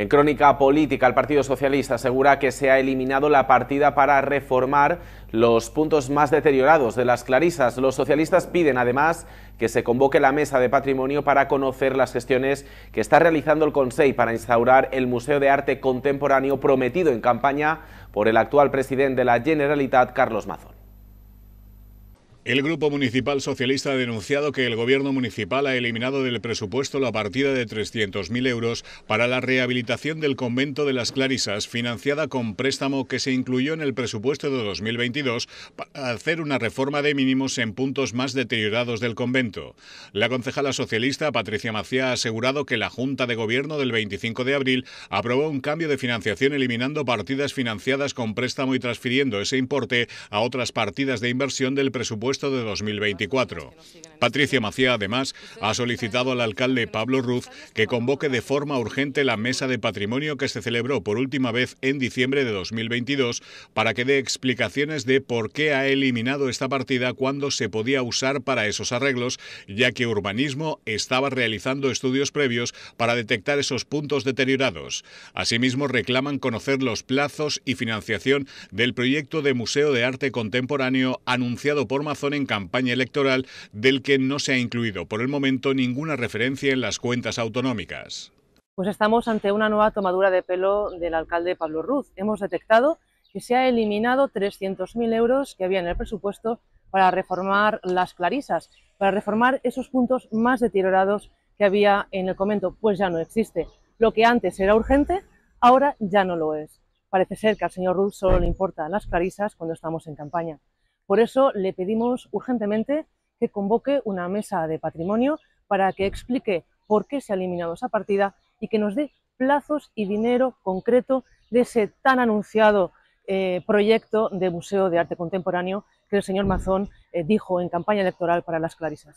En crónica política, el Partido Socialista asegura que se ha eliminado la partida para reformar los puntos más deteriorados de las clarisas. Los socialistas piden, además, que se convoque la mesa de patrimonio para conocer las gestiones que está realizando el Consejo para instaurar el Museo de Arte Contemporáneo prometido en campaña por el actual presidente de la Generalitat, Carlos Mazón. El Grupo Municipal Socialista ha denunciado que el Gobierno Municipal ha eliminado del presupuesto la partida de 300.000 euros para la rehabilitación del convento de las Clarisas, financiada con préstamo que se incluyó en el presupuesto de 2022 para hacer una reforma de mínimos en puntos más deteriorados del convento. La concejala socialista Patricia Macía ha asegurado que la Junta de Gobierno del 25 de abril aprobó un cambio de financiación eliminando partidas financiadas con préstamo y transfiriendo ese importe a otras partidas de inversión del presupuesto de 2024. Patricia Macía, además, ha solicitado al alcalde Pablo Ruz que convoque de forma urgente la mesa de patrimonio que se celebró por última vez en diciembre de 2022 para que dé explicaciones de por qué ha eliminado esta partida cuando se podía usar para esos arreglos, ya que urbanismo estaba realizando estudios previos para detectar esos puntos deteriorados. Asimismo, reclaman conocer los plazos y financiación del proyecto de Museo de Arte Contemporáneo anunciado por Macía en campaña electoral del que no se ha incluido por el momento ninguna referencia en las cuentas autonómicas. Pues estamos ante una nueva tomadura de pelo del alcalde Pablo Ruz. Hemos detectado que se ha eliminado 300.000 euros que había en el presupuesto para reformar las clarisas, para reformar esos puntos más deteriorados que había en el comento. pues ya no existe. Lo que antes era urgente, ahora ya no lo es. Parece ser que al señor Ruz solo le importan las clarisas cuando estamos en campaña. Por eso le pedimos urgentemente que convoque una mesa de patrimonio para que explique por qué se ha eliminado esa partida y que nos dé plazos y dinero concreto de ese tan anunciado eh, proyecto de Museo de Arte Contemporáneo que el señor Mazón eh, dijo en campaña electoral para las Clarisas.